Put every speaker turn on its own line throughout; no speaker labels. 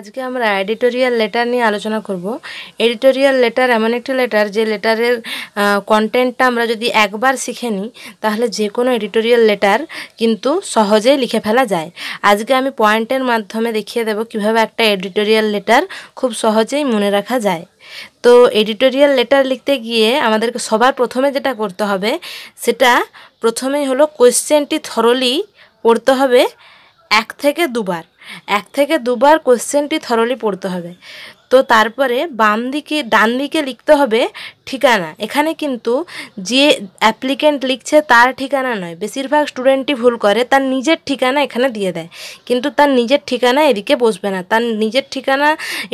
আজকে আমরা editorial letter নিয়ে আলোচনা করব এডিটোরিয়াল লেটার এমন একটি লেটার যে লেটারের কন্টেন্টটা আমরা যদি একবার শিখে নিই তাহলে যে কোনো এডিটোরিয়াল লেটার কিন্তু সহজে লিখে ফেলা যায় আজকে আমি পয়েন্টের মাধ্যমে দেখিয়ে দেব কিভাবে একটা এডিটোরিয়াল লেটার খুব সহজেই মনে রাখা যায় তো এডিটোরিয়াল লেটার লিখতে গিয়ে আমাদেরকে সবার প্রথমে যেটা করতে হবে সেটা প্রথমেই হলো কোয়েশ্চেনটি থরলি পড়তে হবে এক থেকে দুবার এক থেকে দুবার কোশ্চেনটি থরলি পড়তে হবে তো তারপরে বাম দিকে ডান দিকে লিখতে হবে ঠিকানা এখানে কিন্তু যে অ্যাপ্লিকেন্ট লিখছে তার ঠিকানা নয় বেশিরভাগ স্টুডেন্টই ভুল করে তার নিজের ঠিকানা এখানে দিয়ে দেয় কিন্তু তার নিজের ঠিকানা এদিকে বসবে না তার নিজের ঠিকানা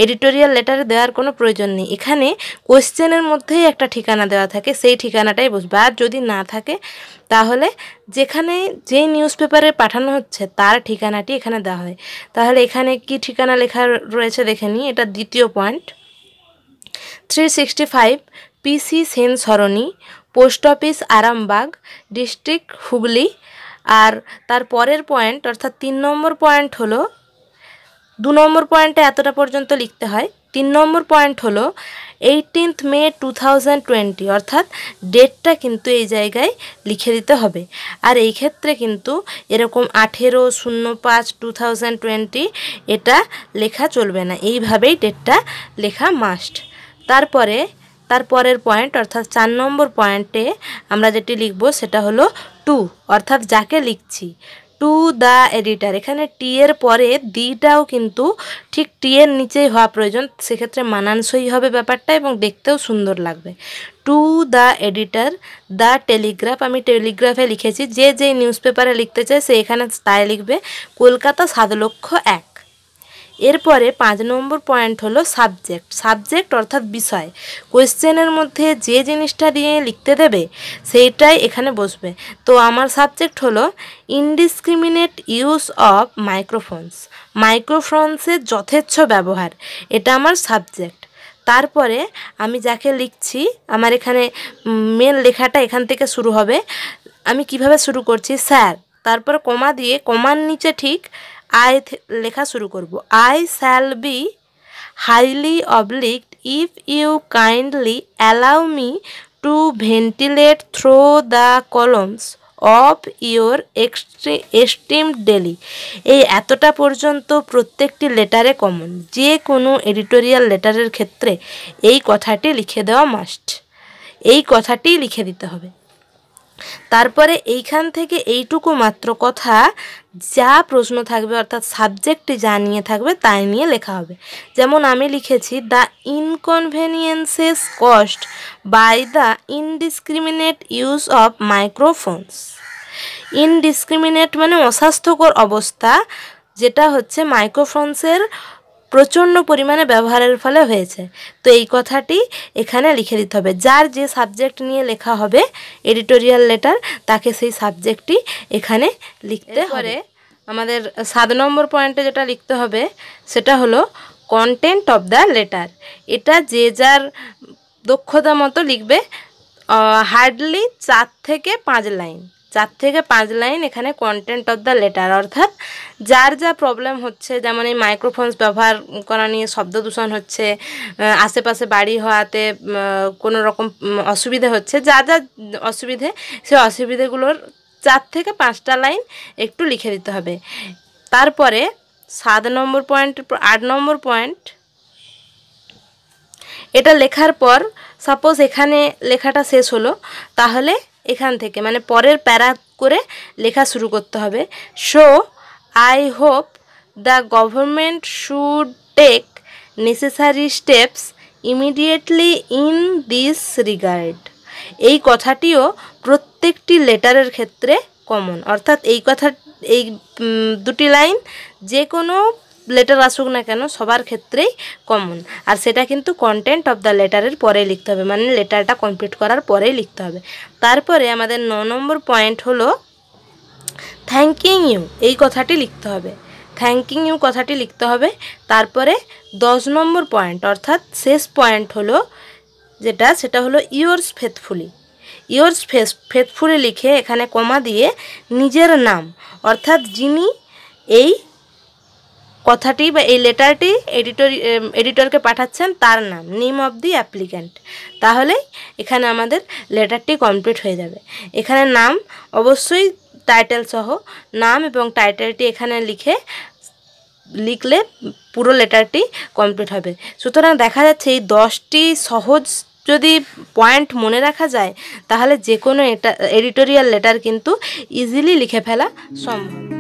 এডিটোরিয়াল লেটারে দেওয়ার কোনো প্রয়োজন নেই এখানে কোয়েশ্চেনের মধ্যেই একটা ঠিকানা দেওয়া থাকে সেই ঠিকানাটাই বসবে আর যদি না থাকে তাহলে যেখানে যে নিউজ পেপারে পাঠানো হচ্ছে তার ঠিকানাটি এখানে দেওয়া হয় তাহলে এখানে কি ঠিকানা লেখা রয়েছে দেখে নিই এটা দ্বিতীয় point three sixty five P C Sen Sarani post office Arambagh district Hooghly আর তার পরের পয়েন্ট অর্থাৎ তিন নম্বর পয়েন্ট হলো দু নম্বর পয়েন্টে এতটা পর্যন্ত লিখতে হয় তিন নম্বর পয়েন্ট হলো eighteenth May two thousand twenty অর্থাৎ ডেটটা কিন্তু এই জায়গায় লিখে দিতে হবে আর এই ক্ষেত্রে কিন্তু এরকম আঠেরো শূন্য পাঁচ টু থাউজেন্ড টোয়েন্টি এটা লেখা চলবে না এইভাবেই ডেটটা লেখা মাস্ট তারপরে তার পরের পয়েন্ট অর্থাৎ চার নম্বর পয়েন্টে আমরা যেটি লিখব সেটা হলো টু অর্থাৎ যাকে লিখছি টু দ্য এডিটার এখানে টি এর পরে দিটাও কিন্তু ঠিক টি এর নিচেই হওয়া প্রয়োজন সেক্ষেত্রে মানানসই হবে ব্যাপারটা এবং দেখতেও সুন্দর লাগবে to the editor the Telegraph আমি টেলিগ্রাফে লিখেছি যে যেই নিউজ পেপারে লিখতে চায় সে এখানে তাই লিখবে কলকাতা সাত লক্ষ এক এরপরে পাঁচ নম্বর পয়েন্ট হলো সাবজেক্ট সাবজেক্ট অর্থাৎ বিষয় কোয়েশ্চেনের মধ্যে যে জিনিসটা নিয়ে লিখতে দেবে সেইটাই এখানে বসবে তো আমার সাবজেক্ট হলো ইনডিসক্রিমিনেট ইউজ অফ মাইক্রোফোনস মাইক্রোফোনসের যথেচ্ছ ব্যবহার এটা আমার সাবজেক্ট তারপরে আমি যাকে লিখছি আমার এখানে মেন লেখাটা এখান থেকে শুরু হবে আমি কিভাবে শুরু করছি স্যার তারপর কমা দিয়ে কমার নিচে ঠিক আই লেখা শুরু করব I shall be highly obliged if you kindly allow me to ventilate through the columns of your extreme daily এই এতটা পর্যন্ত প্রত্যেকটি লেটারে কমন যে কোনো এডিটোরিয়াল লেটারের ক্ষেত্রে এই কথাটি লিখে দেওয়া মাস্ট এই কথাটি লিখে দিতে হবে তারপরে এইখান থেকে এইটুকু মাত্র কথা যা প্রশ্ন থাকবে অর্থাৎ সাবজেক্টটি যা নিয়ে থাকবে তাই নিয়ে লেখা হবে যেমন আমি লিখেছি the inconveniences caused by the indiscriminate use of microphones indiscriminate মানে অস্বাস্থ্যকর অবস্থা যেটা হচ্ছে মাইক্রোফোনসের প্রচণ্ড পরিমাণে ব্যবহারের ফলে হয়েছে তো এই কথাটি এখানে লিখে দিতে হবে যার যে সাবজেক্ট নিয়ে লেখা হবে এডিটোরিয়াল লেটার তাকে সেই সাবজেক্টটি এখানে লিখতে হবে আমাদের সাত নম্বর পয়েন্টে যেটা লিখতে হবে সেটা হলো কন্টেন্ট অব দ্য লেটার এটা যে যার দক্ষতা মতো লিখবে হার্ডলি চার থেকে পাঁচ লাইন চার থেকে পাঁচ লাইন এখানে কন্টেন্ট অফ দ্য লেটার অর্থাৎ যার যা প্রবলেম হচ্ছে যেমন এই মাইক্রোফোনস ব্যবহার করা নিয়ে শব্দ দূষণ হচ্ছে আশেপাশে বাড়ি হওয়াতে কোনো রকম অসুবিধে হচ্ছে যা যা অসুবিধে সে অসুবিধেগুলোর চার থেকে পাঁচটা লাইন একটু লিখে দিতে হবে তারপরে সাত নম্বর পয়েন্ট আট নম্বর পয়েন্ট এটা লেখার পর সাপোজ এখানে লেখাটা শেষ হলো তাহলে এখান থেকে মানে পরের প্যারা করে লেখা শুরু করতে হবে so I hope the government should take necessary steps immediately in this regard এই কথাটিও প্রত্যেকটি লেটারের ক্ষেত্রে কমন অর্থাৎ এই কথা এই দুটি লাইন যে কোনো লেটার আসুক না কেন সবার ক্ষেত্রেই কমন আর সেটা কিন্তু কন্টেন্ট অফ দ্য লেটারের পরে লিখতে হবে মানে লেটারটা কমপ্লিট করার পরেই লিখতে হবে তারপরে আমাদের ন নম্বর পয়েন্ট হলো থ্যাংকিং ইউ এই কথাটি লিখতে হবে থ্যাংকিং ইউ কথাটি লিখতে হবে তারপরে দশ নম্বর পয়েন্ট অর্থাৎ শেষ পয়েন্ট হলো যেটা সেটা হলো yours faithfully yours faith faithfully লিখে এখানে কমা দিয়ে নিজের নাম অর্থাৎ যিনি এই কথাটি বা এই লেটারটি এডিটর এডিটরকে পাঠাচ্ছেন তার নাম নেম অব দি অ্যাপ্লিক্যান্ট তাহলে এখানে আমাদের লেটারটি কমপ্লিট হয়ে যাবে এখানে নাম অবশ্যই টাইটেল সহ নাম এবং টাইটেলটি এখানে লিখে লিখলে পুরো লেটারটি কমপ্লিট হবে সুতরাং দেখা যাচ্ছে এই দশটি সহজ যদি পয়েন্ট মনে রাখা যায় তাহলে যে কোনো এটা এডিটোরিয়াল লেটার কিন্তু ইজিলি লিখে ফেলা সম্ভব